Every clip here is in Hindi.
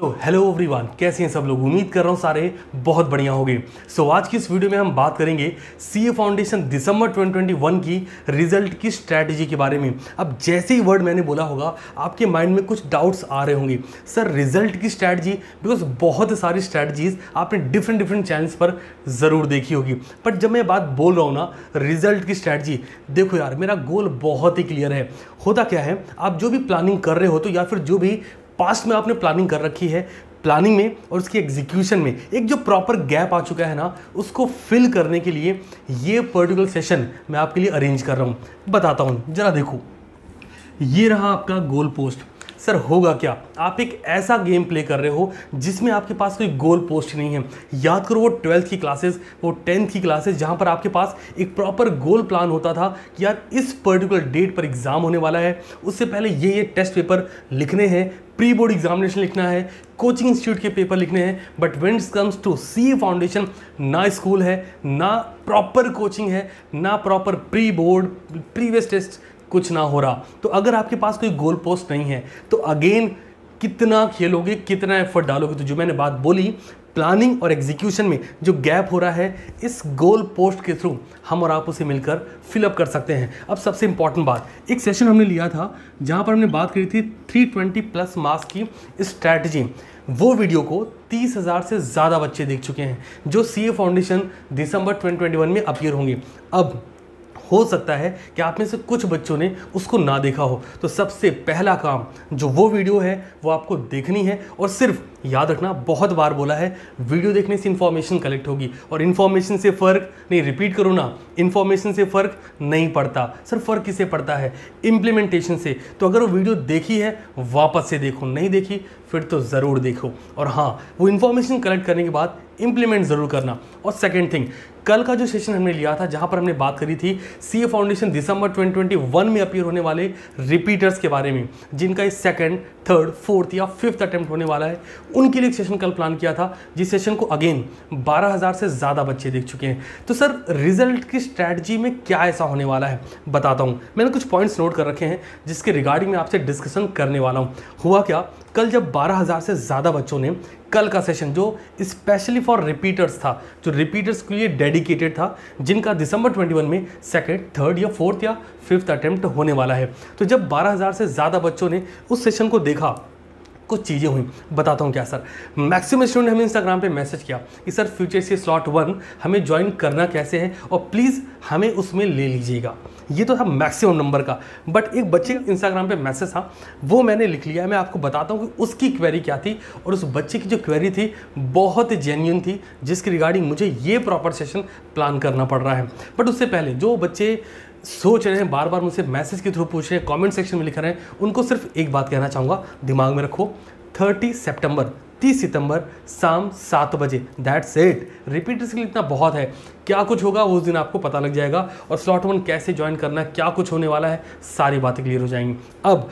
सो हेलो एवरीवन कैसे हैं सब लोग उम्मीद कर रहा हूँ सारे बहुत बढ़िया होंगे सो so, आज की इस वीडियो में हम बात करेंगे सी ए फाउंडेशन दिसंबर 2021 की रिजल्ट की स्ट्रैटेजी के बारे में अब जैसे ही वर्ड मैंने बोला होगा आपके माइंड में कुछ डाउट्स आ रहे होंगे सर रिजल्ट की स्ट्रैटेजी बिकॉज बहुत सारी स्ट्रैटेजीज आपने डिफरेंट डिफरेंट चैनल्स पर ज़रूर देखी होगी बट जब मैं बात बोल रहा हूँ ना रिजल्ट की स्ट्रैटेजी देखो यार मेरा गोल बहुत ही क्लियर है होता क्या है आप जो भी प्लानिंग कर रहे हो तो या फिर जो भी पास्ट में आपने प्लानिंग कर रखी है प्लानिंग में और उसकी एग्जीक्यूशन में एक जो प्रॉपर गैप आ चुका है ना उसको फिल करने के लिए ये पर्टिकुलर सेशन मैं आपके लिए अरेंज कर रहा हूँ बताता हूँ जरा देखो ये रहा आपका गोल पोस्ट सर होगा क्या आप एक ऐसा गेम प्ले कर रहे हो जिसमें आपके पास कोई गोल पोस्ट नहीं है याद करो वो ट्वेल्थ की क्लासेस वो टेंथ की क्लासेस जहाँ पर आपके पास एक प्रॉपर गोल प्लान होता था कि यार इस पर्टिकुलर डेट पर एग्ज़ाम होने वाला है उससे पहले ये ये टेस्ट पेपर लिखने हैं प्री बोर्ड एग्जामिनेशन लिखना है कोचिंग इंस्टीट्यूट के पेपर लिखने हैं but when comes to C foundation ना स्कूल है ना प्रॉपर कोचिंग है ना proper pre board previous test कुछ ना हो रहा तो अगर आपके पास कोई गोल पोस्ट नहीं है तो अगेन कितना खेलोगे कितना एफर्ट डालोगे तो जो मैंने बात बोली प्लानिंग और एग्जीक्यूशन में जो गैप हो रहा है इस गोल पोस्ट के थ्रू हम और आप उसे मिलकर फिलअप कर सकते हैं अब सबसे इंपॉर्टेंट बात एक सेशन हमने लिया था जहाँ पर हमने बात करी थी 320 प्लस मार्क्स की स्ट्रैटेजी वो वीडियो को तीस हज़ार से ज़्यादा बच्चे देख चुके हैं जो सी फाउंडेशन दिसंबर 2021 में अपीयर होंगे अब हो सकता है कि आप में से कुछ बच्चों ने उसको ना देखा हो तो सबसे पहला काम जो वो वीडियो है वो आपको देखनी है और सिर्फ याद रखना बहुत बार बोला है वीडियो देखने से इन्फॉर्मेशन कलेक्ट होगी और इन्फॉर्मेशन से फ़र्क नहीं रिपीट करो ना इन्फॉर्मेशन से फ़र्क नहीं पड़ता सर फ़र्क किसे पड़ता है इम्प्लीमेंटेशन से तो अगर वो वीडियो देखी है वापस से देखो नहीं देखी फिर तो ज़रूर देखो और हाँ वो इन्फॉर्मेशन कलेक्ट करने के बाद इम्प्लीमेंट ज़रूर करना और सेकेंड थिंग कल का जो सेशन हमने लिया था जहां पर हमने बात करी थी सी फाउंडेशन दिसंबर 2021 में अपीयर होने वाले रिपीटर्स के बारे में जिनका इस सेकंड थर्ड फोर्थ या फिफ्थ अटेम्प्ट होने वाला है उनके लिए एक सेशन कल प्लान किया था जिस सेशन को अगेन 12000 से ज़्यादा बच्चे देख चुके हैं तो सर रिजल्ट की स्ट्रैटी में क्या ऐसा होने वाला है बताता हूँ मैंने कुछ पॉइंट्स नोट कर रखे हैं जिसके रिगार्डिंग में आपसे डिस्कशन करने वाला हूँ हुआ क्या कल जब 12000 से ज़्यादा बच्चों ने कल का सेशन जो स्पेशली फॉर रिपीटर्स था जो रिपीटर्स के लिए डेडिकेटेड था जिनका दिसंबर 21 में सेकेंड थर्ड या फोर्थ या फिफ्थ अटैम्प्ट होने वाला है तो जब 12000 से ज़्यादा बच्चों ने उस सेशन को देखा कुछ चीज़ें हुई बताता हूँ क्या सर मैक्सिमम स्टूडेंट ने हमें इंस्टाग्राम पे मैसेज किया कि सर फ्यूचर से स्लॉट वन हमें ज्वाइन करना कैसे है और प्लीज़ हमें उसमें ले लीजिएगा ये तो था मैक्सिमम नंबर का बट एक बच्चे का इंस्टाग्राम पे मैसेज था वो मैंने लिख लिया मैं आपको बताता हूँ कि उसकी क्वेरी क्या थी और उस बच्चे की जो क्वेरी थी बहुत जेन्यून थी जिसकी रिगार्डिंग मुझे ये प्रॉपर सेशन प्लान करना पड़ रहा है बट उससे पहले जो बच्चे सोच रहे हैं बार बार मुझसे मैसेज के थ्रू पूछ रहे हैं कॉमेंट सेक्शन में लिख रहे हैं उनको सिर्फ एक बात कहना चाहूँगा दिमाग में रखो थर्टी सेप्टेम्बर 30 सितंबर शाम सात बजे दैट्स इट रिपीट इसके लिए इतना बहुत है क्या कुछ होगा उस दिन आपको पता लग जाएगा और स्लॉट वन कैसे ज्वाइन करना है क्या कुछ होने वाला है सारी बातें क्लियर हो जाएंगी अब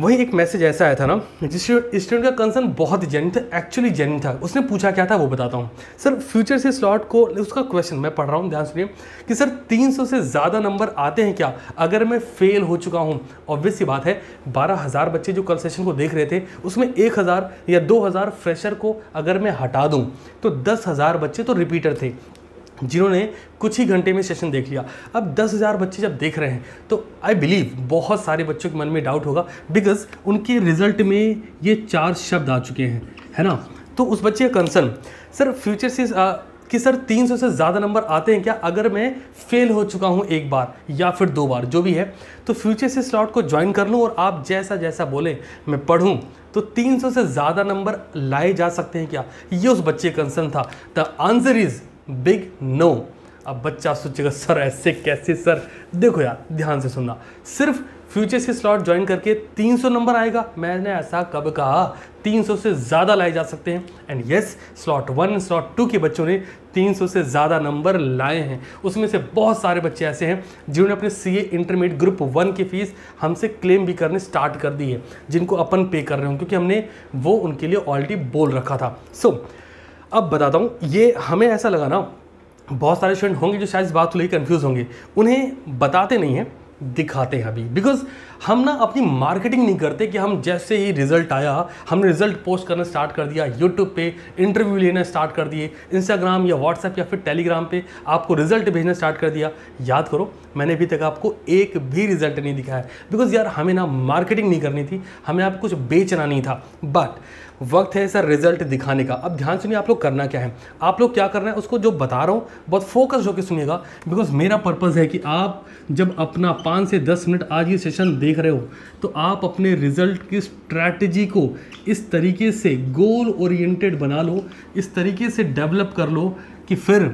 वही एक मैसेज ऐसा आया था ना जिस स्टूडेंट का कंसर्न बहुत ही जेन्यून था एक्चुअली जेन्यून था उसने पूछा क्या था वो बताता हूँ सर फ्यूचर से स्लॉट को उसका क्वेश्चन मैं पढ़ रहा हूँ ध्यान सुनिए कि सर 300 से ज़्यादा नंबर आते हैं क्या अगर मैं फेल हो चुका हूँ ऑब्वियस बात है बारह हज़ार बच्चे जो कल सेशन को देख रहे थे उसमें एक हज़ार या दो हज़ार फ्रेशर को अगर मैं हटा दूँ तो दस हज़ार बच्चे तो रिपीटर थे जिन्होंने कुछ ही घंटे में सेशन देख लिया अब दस हज़ार बच्चे जब देख रहे हैं तो आई बिलीव बहुत सारे बच्चों के मन में डाउट होगा बिकॉज उनके रिजल्ट में ये चार शब्द आ चुके हैं है ना तो उस बच्चे का कंसर्न सर फ्यूचर से आ, कि सर 300 से ज़्यादा नंबर आते हैं क्या अगर मैं फेल हो चुका हूँ एक बार या फिर दो बार जो भी है तो फ्यूचर से स्लॉट को ज्वाइन कर लूँ और आप जैसा जैसा बोलें मैं पढ़ूँ तो 300 से ज़्यादा नंबर लाए जा सकते हैं क्या ये उस बच्चे का कंसर्न था the answer is big no अब बच्चा सोचेगा सर ऐसे कैसे सर देखो यार ध्यान से सुनना सिर्फ फ्यूचर्स के स्लॉट ज्वाइन करके 300 नंबर आएगा मैंने ऐसा कब कहा 300 से ज़्यादा लाए जा सकते हैं and yes slot one slot two के बच्चों ने 300 से ज़्यादा नंबर लाए हैं उसमें से बहुत सारे बच्चे ऐसे हैं जिन्होंने अपने C A intermediate group one की फ़ीस हमसे क्लेम भी करने स्टार्ट कर दी है जिनको अपन पे कर रहे हों क्योंकि हमने वो उनके लिए ऑलरेडी बोल रखा था सो so, अब बताता हूँ ये हमें ऐसा लगा ना बहुत सारे स्टूडेंट होंगे जो शायद इस बात को लेकर कन्फ्यूज़ होंगे उन्हें बताते नहीं हैं दिखाते हैं अभी बिकॉज हम ना अपनी मार्केटिंग नहीं करते कि हम जैसे ही रिजल्ट आया हमने रिजल्ट पोस्ट करना स्टार्ट कर दिया यूट्यूब पे इंटरव्यू लेना स्टार्ट कर दिए इंस्टाग्राम या व्हाट्सएप या फिर टेलीग्राम पे आपको रिजल्ट भेजना स्टार्ट कर दिया याद करो मैंने अभी तक आपको एक भी रिजल्ट नहीं दिखाया बिकॉज यार हमें ना मार्केटिंग नहीं करनी थी हमें आप कुछ बेचना नहीं था बट वक्त है सर रिजल्ट दिखाने का अब ध्यान सुनिए आप लोग करना क्या है आप लोग क्या करना है उसको जो बता रहा हूँ बहुत फोकस होकर सुनिएगा बिकॉज मेरा पर्पज़ है कि आप जब अपना पाँच से दस मिनट आज ये सेशन देख रहे हो तो आप अपने रिजल्ट की स्ट्रैटेजी को इस तरीके से गोल ओरिएंटेड बना लो इस तरीके से डेवलप कर लो कि फिर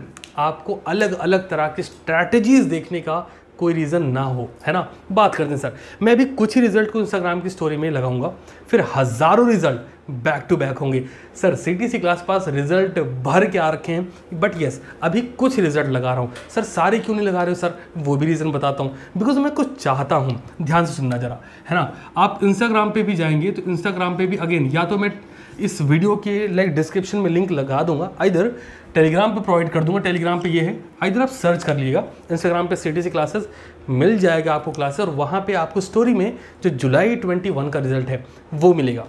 आपको अलग अलग तरह की स्ट्रैटेजीज़ देखने का कोई रीज़न ना हो है ना बात करते हैं सर मैं भी कुछ ही रिजल्ट को इंस्टाग्राम की स्टोरी में लगाऊंगा फिर हज़ारों रिजल्ट बैक टू बैक होंगे sir C class pass result भर के आ रखे हैं बट येस अभी कुछ रिजल्ट लगा रहा हूँ सर सारे क्यों नहीं लगा रहे हो सर वो भी रीज़न बताता हूँ बिकॉज मैं कुछ चाहता हूँ ध्यान से सुनना ज़रा है ना आप इंस्टाग्राम पे भी जाएंगे तो इंस्टाग्राम पे भी अगेन या तो मैं इस वीडियो के लाइक डिस्क्रिप्शन में लिंक लगा दूंगा इधर टेलीग्राम पे प्रोवाइड कर दूंगा टेलीग्राम पे ये है इधर आप सर्च कर लीजिएगा इंस्टाग्राम पे सी क्लासेस मिल जाएगा आपको क्लासेस और वहाँ पे आपको स्टोरी में जो जुलाई 21 का रिजल्ट है वो मिलेगा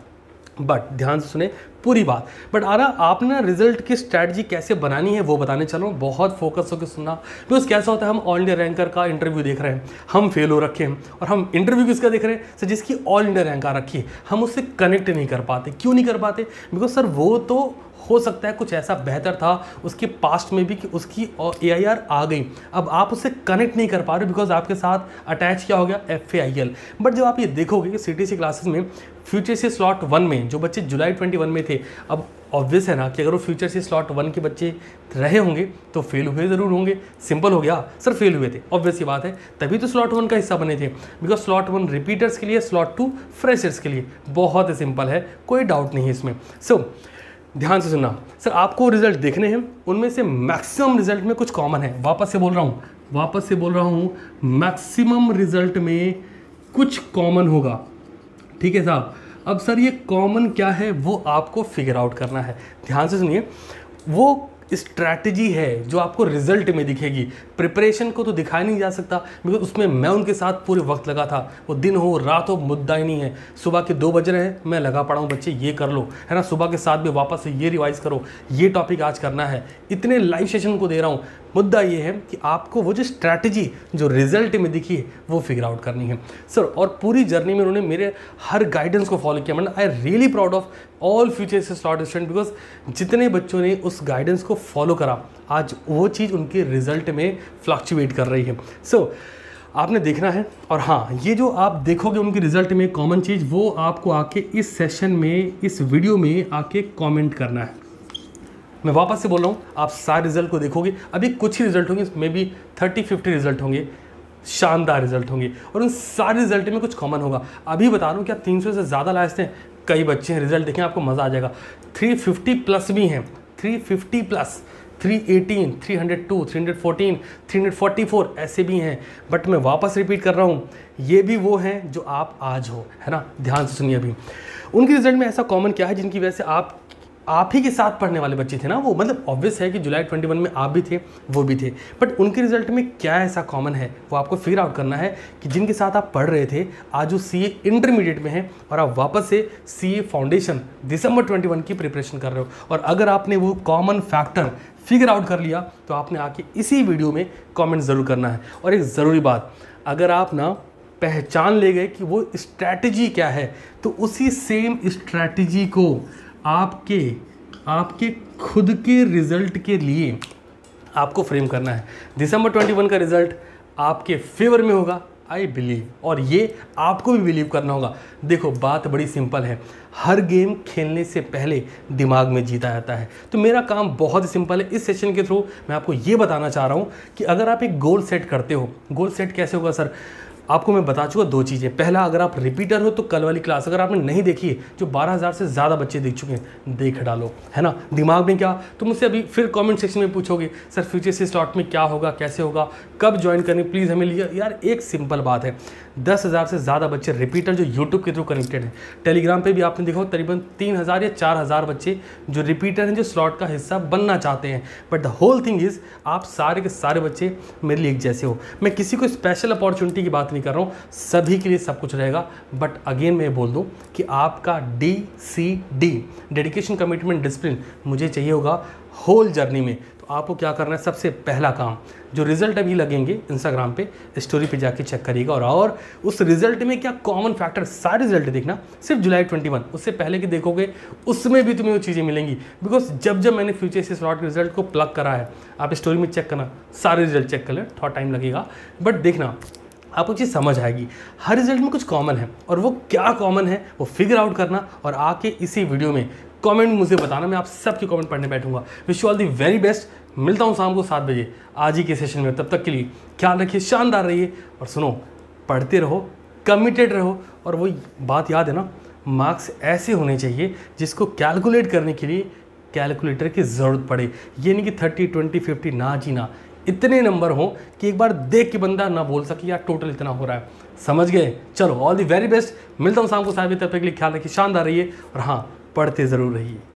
बट ध्यान से सुने पूरी बात बट आरा आपने रिजल्ट की स्ट्रैटी कैसे बनानी है वो बताने चलो बहुत फोकस होकर सुनना बिकॉज कैसा होता है हम ऑल इंडिया रैंकर का इंटरव्यू देख रहे हैं हम फेल हो रखे हैं और हम इंटरव्यू किसका देख रहे हैं सर जिसकी ऑल इंडिया रैंक आ रखी है हम उससे कनेक्ट नहीं कर पाते क्यों नहीं कर पाते बिकॉज सर वो तो हो सकता है कुछ ऐसा बेहतर था उसके पास्ट में भी कि उसकी ए आ गई अब आप उससे कनेक्ट नहीं कर पा रहे बिकॉज आपके साथ अटैच क्या हो गया एफ बट जब आप ये देखोगे कि सी टी क्लासेस में फ्यूचर से स्लॉट वन में जो बच्चे जुलाई वन में थे अब ऑब्वियस है ना कि अगर वो फ्यूचर से स्लॉट वन के बच्चे रहे होंगे तो फेल हुए ज़रूर होंगे सिंपल हो गया सर फेल हुए थे ऑब्वियस ये बात है तभी तो स्लॉट वन का हिस्सा बने थे बिकॉज स्लॉट वन रिपीटर्स के लिए स्लॉट टू फ्रेशर्स के लिए बहुत ही सिंपल है कोई डाउट नहीं है इसमें सो so, ध्यान से सुनना सर आपको रिजल्ट देखने हैं उनमें से मैक्सिमम रिजल्ट में कुछ कॉमन है वापस से बोल रहा हूँ वापस से बोल रहा हूँ मैक्सिमम रिजल्ट में कुछ कॉमन होगा ठीक है साहब अब सर ये कॉमन क्या है वो आपको फिगर आउट करना है ध्यान से सुनिए वो स्ट्रैटेजी है जो आपको रिजल्ट में दिखेगी प्रिपरेशन को तो दिखाया नहीं जा सकता बिकॉज उसमें मैं उनके साथ पूरे वक्त लगा था वो दिन हो रात हो मुद्दा ही नहीं है सुबह के दो बज रहे हैं मैं लगा पड़ा हूँ बच्चे ये कर लो है ना सुबह के साथ में वापस से ये रिवाइज़ करो ये टॉपिक आज करना है इतने लाइव सेशन को दे रहा हूँ मुद्दा ये है कि आपको वो जो स्ट्रैटेजी जो रिजल्ट में दिखी है वो फिगर आउट करनी है सर और पूरी जर्नी में उन्होंने मेरे हर गाइडेंस को फॉलो किया मतलब I really proud of all future slot student because जितने बच्चों ने उस गाइडेंस को फॉलो करा आज वो चीज़ उनके रिजल्ट में फ्लक्चुएट कर रही है सो so, आपने देखना है और हाँ ये जो आप देखोगे उनके रिजल्ट में कॉमन चीज़ वो आपको आके इस सेशन में इस वीडियो में आके कमेंट करना है मैं वापस से बोल रहा हूँ आप सारे रिजल्ट को देखोगे अभी कुछ ही रिजल्ट होंगे maybe thirty fifty result होंगे शानदार रिजल्ट होंगे और उन सारे रिजल्ट में कुछ कॉमन होगा अभी बता रहा हूँ कि आप तीन से ज़्यादा लाए थे कई बच्चे हैं रिजल्ट देखें आपको मज़ा आ जाएगा थ्री प्लस भी हैं थ्री प्लस 318, 302, 314, 344 ऐसे भी हैं बट मैं वापस रिपीट कर रहा हूँ ये भी वो हैं जो आप आज हो है ना ध्यान से सुनिए अभी उनके रिजल्ट में ऐसा कॉमन क्या है जिनकी वजह से आप आप ही के साथ पढ़ने वाले बच्चे थे ना वो मतलब ऑब्वियस है कि जुलाई ट्वेंटी वन में आप भी थे वो भी थे बट उनके रिजल्ट में क्या ऐसा कॉमन है वो आपको फिगर आउट करना है कि जिनके साथ आप पढ़ रहे थे आज वो सी ए इंटरमीडिएट में है और आप वापस से C A foundation December twenty one की प्रिपरेशन कर रहे हो और अगर आपने वो कॉमन फैक्टर फिगर आउट कर लिया तो आपने आके इसी वीडियो में कॉमेंट ज़रूर करना है और एक ज़रूरी बात अगर आप ना पहचान ले गए कि वो स्ट्रैटेजी क्या है तो उसी सेम स्ट्रैटेजी को आपके आपके खुद के रिज़ल्ट के लिए आपको फ्रेम करना है दिसंबर 21 का रिज़ल्ट आपके फेवर में होगा आई बिलीव और ये आपको भी बिलीव करना होगा देखो बात बड़ी सिंपल है हर गेम खेलने से पहले दिमाग में जीता जाता है तो मेरा काम बहुत सिंपल है इस सेशन के थ्रू मैं आपको ये बताना चाह रहा हूँ कि अगर आप एक गोल सेट करते हो गोल सेट कैसे होगा सर आपको मैं बता चुका दो चीज़ें पहला अगर आप रिपीटर हो तो कल वाली क्लास अगर आपने नहीं देखी है जो 12000 से ज़्यादा बच्चे देख चुके हैं देख डालो है ना दिमाग में क्या तुम तो मुझसे अभी फिर कमेंट सेक्शन में पूछोगे सर फ्यूचर से स्टॉक में क्या होगा कैसे होगा कब ज्वाइन करें प्लीज़ हमें लिया यार एक सिंपल बात है दस हज़ार से ज़्यादा बच्चे रिपीटर जो यूट्यूब के थ्रू कनेक्टेड हैं टेलीग्राम पर भी आपने देखा तरीबन तीन हज़ार या चार हज़ार बच्चे जो रिपीटर हैं जो स्लॉट का हिस्सा बनना चाहते हैं but the whole thing is आप सारे के सारे बच्चे मेरे लिए एक जैसे हो मैं किसी को स्पेशल अपॉर्चुनिटी की बात नहीं कर रहा हूँ सभी के लिए सब कुछ रहेगा बट अगेन मैं बोल दूँ कि आपका D C D dedication commitment discipline मुझे चाहिए होगा होल जर्नी में तो आपको क्या करना है सबसे पहला काम जो रिजल्ट अभी लगेंगे इंस्टाग्राम पे स्टोरी पे जाके चेक करिएगा और और उस रिजल्ट में क्या कॉमन फैक्टर सारे रिजल्ट देखना सिर्फ जुलाई 21 उससे पहले के देखोगे उसमें भी तुम्हें वो चीज़ें मिलेंगी बिकॉज जब जब मैंने फ्यूचर से स्लॉट के रिजल्ट को प्लग करा है आप स्टोरी में चेक करना सारे रिजल्ट चेक कर लें थोड़ा टाइम लगेगा बट देखना आपको चीज़ समझ आएगी हर रिजल्ट में कुछ कॉमन है और वो क्या कॉमन है वो फिगर आउट करना और आके इसी वीडियो में कमेंट मुझे बताना मैं आप सबके कमेंट पढ़ने बैठूंगा wish you all the very best मिलता हूँ शाम को सात बजे आज ही के सेशन में तब तक के लिए ख्याल रखिए शानदार रहिए और सुनो पढ़ते रहो कमिटेड रहो और वो बात याद है ना मार्क्स ऐसे होने चाहिए जिसको कैलकुलेट करने के लिए कैलकुलेटर की ज़रूरत पड़े ये नहीं कि थर्टी ट्वेंटी फिफ्टी ना जीना इतने नंबर हो कि एक बार देख के बंदा ना बोल सके यार टोटल इतना हो रहा है समझ गए चलो ऑल दी वेरी बेस्ट मिलता हूँ शाम को साहब तब तक के लिए ख्याल रखिए शानदार रहिए और हाँ पढ़ते ज़रूर रहिए